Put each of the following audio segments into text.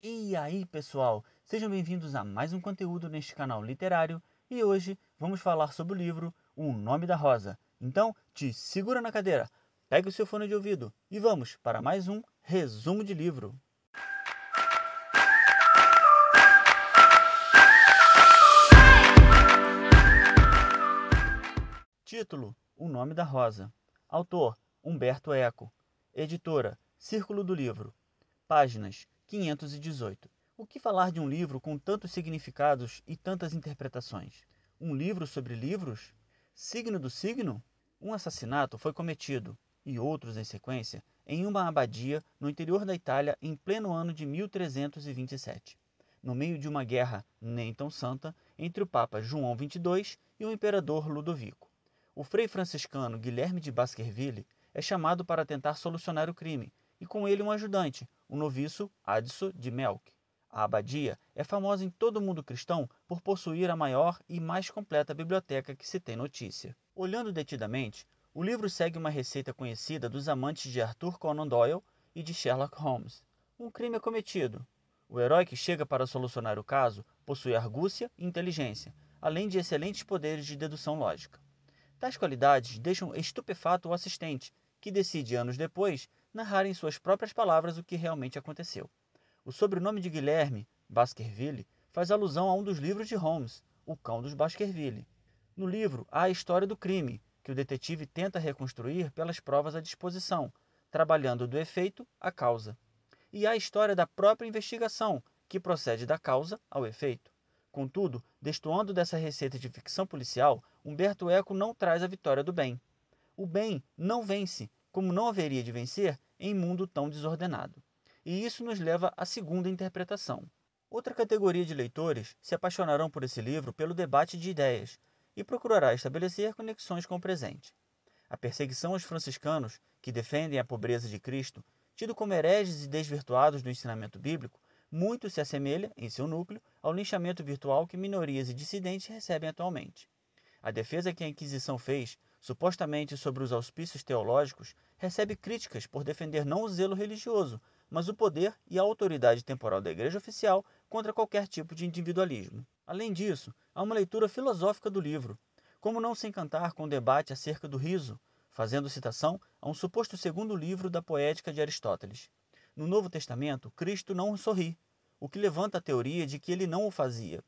E aí, pessoal? Sejam bem-vindos a mais um conteúdo neste canal literário e hoje vamos falar sobre o livro O Nome da Rosa. Então, te segura na cadeira, pega o seu fone de ouvido e vamos para mais um resumo de livro. Título: O Nome da Rosa. Autor: Humberto Eco. Editora: Círculo do Livro páginas 518. O que falar de um livro com tantos significados e tantas interpretações? Um livro sobre livros? Signo do signo? Um assassinato foi cometido, e outros em sequência, em uma abadia no interior da Itália em pleno ano de 1327, no meio de uma guerra nem tão santa entre o Papa João XXII e o Imperador Ludovico. O frei franciscano Guilherme de Baskerville é chamado para tentar solucionar o crime, e com ele um ajudante, o noviço Adso de Melk. A abadia é famosa em todo o mundo cristão por possuir a maior e mais completa biblioteca que se tem notícia. Olhando detidamente, o livro segue uma receita conhecida dos amantes de Arthur Conan Doyle e de Sherlock Holmes. Um crime é cometido. O herói que chega para solucionar o caso possui argúcia e inteligência, além de excelentes poderes de dedução lógica. Tais qualidades deixam estupefato o assistente, que decide anos depois narrar em suas próprias palavras o que realmente aconteceu. O sobrenome de Guilherme, Baskerville, faz alusão a um dos livros de Holmes, O Cão dos Baskerville. No livro há a história do crime, que o detetive tenta reconstruir pelas provas à disposição, trabalhando do efeito à causa. E há a história da própria investigação, que procede da causa ao efeito. Contudo, destoando dessa receita de ficção policial, Humberto Eco não traz a vitória do bem. O bem não vence, como não haveria de vencer em mundo tão desordenado. E isso nos leva à segunda interpretação. Outra categoria de leitores se apaixonarão por esse livro pelo debate de ideias e procurará estabelecer conexões com o presente. A perseguição aos franciscanos, que defendem a pobreza de Cristo, tido como hereges e desvirtuados do ensinamento bíblico, muito se assemelha, em seu núcleo, ao linchamento virtual que minorias e dissidentes recebem atualmente. A defesa que a Inquisição fez supostamente sobre os auspícios teológicos, recebe críticas por defender não o zelo religioso, mas o poder e a autoridade temporal da Igreja Oficial contra qualquer tipo de individualismo. Além disso, há uma leitura filosófica do livro. Como não se encantar com o debate acerca do riso, fazendo citação a um suposto segundo livro da poética de Aristóteles. No Novo Testamento, Cristo não sorri, o que levanta a teoria de que ele não o fazia.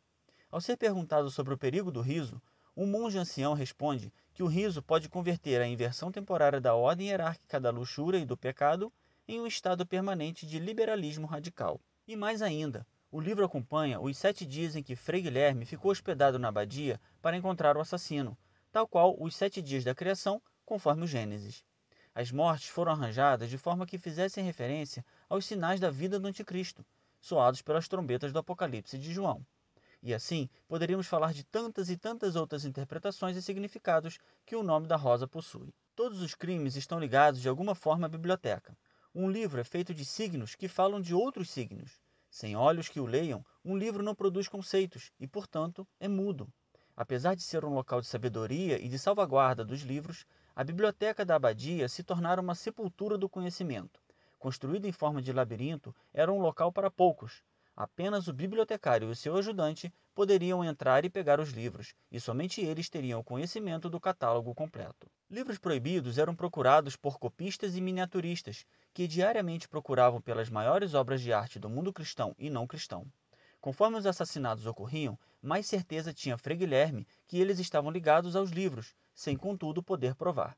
Ao ser perguntado sobre o perigo do riso, um monge ancião responde que o riso pode converter a inversão temporária da ordem hierárquica da luxúria e do pecado em um estado permanente de liberalismo radical. E mais ainda, o livro acompanha os sete dias em que Frei Guilherme ficou hospedado na abadia para encontrar o assassino, tal qual os sete dias da criação, conforme o Gênesis. As mortes foram arranjadas de forma que fizessem referência aos sinais da vida do Anticristo, soados pelas trombetas do Apocalipse de João. E assim, poderíamos falar de tantas e tantas outras interpretações e significados que o nome da rosa possui. Todos os crimes estão ligados de alguma forma à biblioteca. Um livro é feito de signos que falam de outros signos. Sem olhos que o leiam, um livro não produz conceitos e, portanto, é mudo. Apesar de ser um local de sabedoria e de salvaguarda dos livros, a biblioteca da abadia se tornara uma sepultura do conhecimento. Construída em forma de labirinto, era um local para poucos, Apenas o bibliotecário e o seu ajudante poderiam entrar e pegar os livros, e somente eles teriam conhecimento do catálogo completo. Livros proibidos eram procurados por copistas e miniaturistas, que diariamente procuravam pelas maiores obras de arte do mundo cristão e não cristão. Conforme os assassinatos ocorriam, mais certeza tinha Frei Guilherme que eles estavam ligados aos livros, sem contudo poder provar.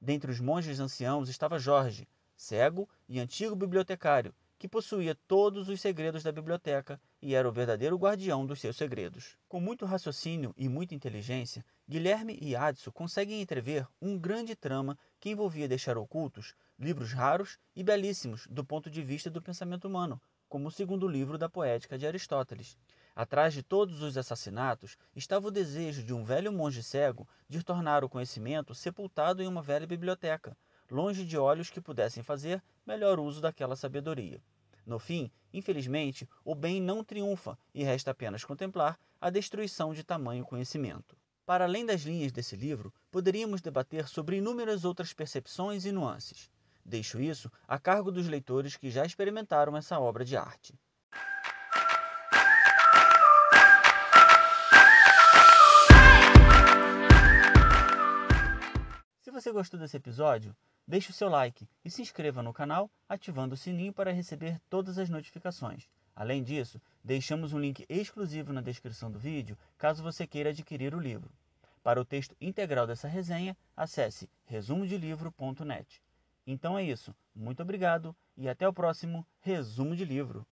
Dentre os monges anciãos estava Jorge, cego e antigo bibliotecário, que possuía todos os segredos da biblioteca e era o verdadeiro guardião dos seus segredos. Com muito raciocínio e muita inteligência, Guilherme e Adso conseguem entrever um grande trama que envolvia deixar ocultos livros raros e belíssimos do ponto de vista do pensamento humano, como o segundo livro da Poética de Aristóteles. Atrás de todos os assassinatos estava o desejo de um velho monge cego de tornar o conhecimento sepultado em uma velha biblioteca, longe de olhos que pudessem fazer melhor uso daquela sabedoria. No fim, infelizmente, o bem não triunfa e resta apenas contemplar a destruição de tamanho conhecimento. Para além das linhas desse livro, poderíamos debater sobre inúmeras outras percepções e nuances. Deixo isso a cargo dos leitores que já experimentaram essa obra de arte. Se você gostou desse episódio, Deixe o seu like e se inscreva no canal ativando o sininho para receber todas as notificações. Além disso, deixamos um link exclusivo na descrição do vídeo caso você queira adquirir o livro. Para o texto integral dessa resenha, acesse resumodelivro.net. Então é isso, muito obrigado e até o próximo Resumo de Livro.